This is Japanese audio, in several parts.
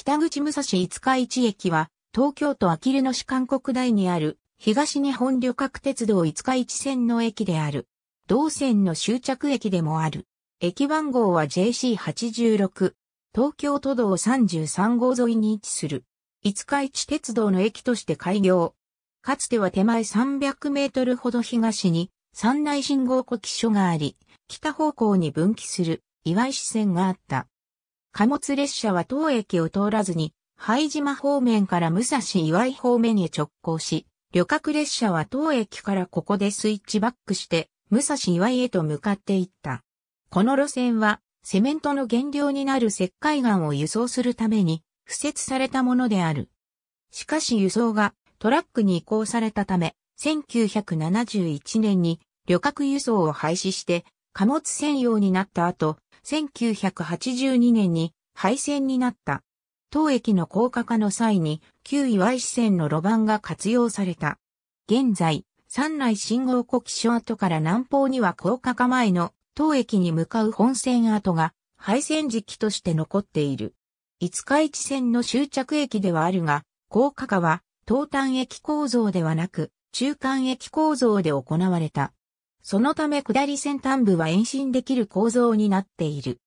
北口武蔵五日市駅は、東京都あきる野市韓国台にある、東日本旅客鉄道五日市線の駅である。同線の終着駅でもある。駅番号は JC86。東京都道33号沿いに位置する。五日市鉄道の駅として開業。かつては手前300メートルほど東に、山内信号呼気所があり、北方向に分岐する、岩石線があった。貨物列車は当駅を通らずに、拝島方面から武蔵岩井方面へ直行し、旅客列車は当駅からここでスイッチバックして、武蔵岩井へと向かっていった。この路線は、セメントの原料になる石灰岩を輸送するために、敷設されたものである。しかし輸送がトラックに移行されたため、1971年に旅客輸送を廃止して貨物専用になった後、1982年に廃線になった。当駅の高架化の際に、旧岩石線の路盤が活用された。現在、三内信号呼気所跡から南方には高架化前の当駅に向かう本線跡が廃線時期として残っている。五日市線の終着駅ではあるが、高架化は東端駅構造ではなく、中間駅構造で行われた。そのため下り線端部は延伸できる構造になっている。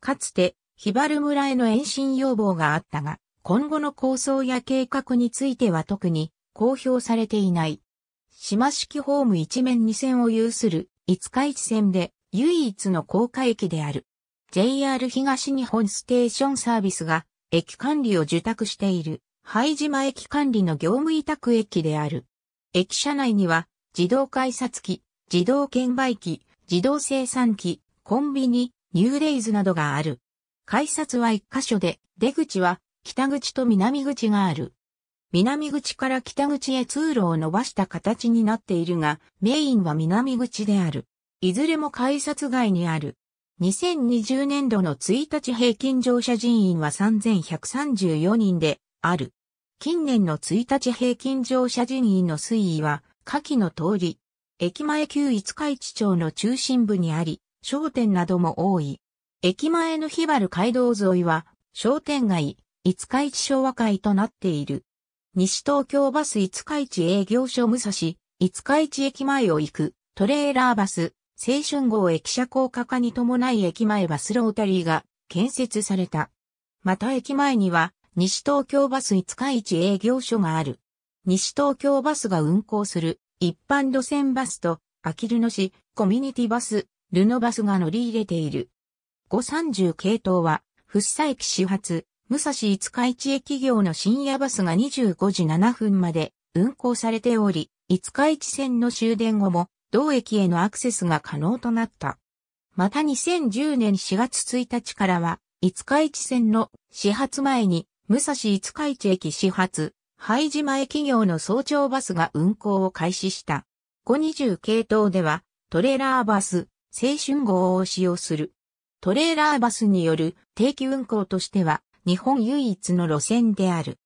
かつてヒバル村への延伸要望があったが、今後の構想や計画については特に公表されていない。島式ホーム一面二線を有する五日市線で唯一の高架駅である。JR 東日本ステーションサービスが駅管理を受託している廃島駅管理の業務委託駅である。駅舎内には自動改札機、自動券売機、自動生産機、コンビニ、ニューデイズなどがある。改札は一箇所で、出口は北口と南口がある。南口から北口へ通路を伸ばした形になっているが、メインは南口である。いずれも改札外にある。2020年度の1日平均乗車人員は3134人である。近年の1日平均乗車人員の推移は、下記の通り、駅前旧五日市町の中心部にあり、商店なども多い。駅前のヒバル街道沿いは、商店街、五日市昭和会となっている。西東京バス五日市営業所武蔵、五日市駅前を行く、トレーラーバス、青春号駅舎高架化に伴い駅前バスロータリーが建設された。また駅前には、西東京バス五日市営業所がある。西東京バスが運行する一般路線バスと、あきる野市コミュニティバス、ルノバスが乗り入れている。530系統は、福生駅始発、武蔵五日市駅業の深夜バスが25時7分まで運行されており、五日市線の終電後も、同駅へのアクセスが可能となった。また2010年4月1日からは、五日市線の始発前に、武蔵五日市駅始発、拝島駅業の早朝バスが運行を開始した。520系統では、トレーラーバス、青春号を使用する。トレーラーバスによる定期運行としては日本唯一の路線である。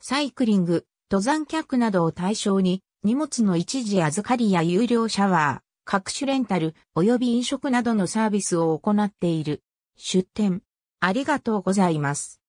サイクリング、登山客などを対象に荷物の一時預かりや有料シャワー、各種レンタル及び飲食などのサービスを行っている。出店。ありがとうございます。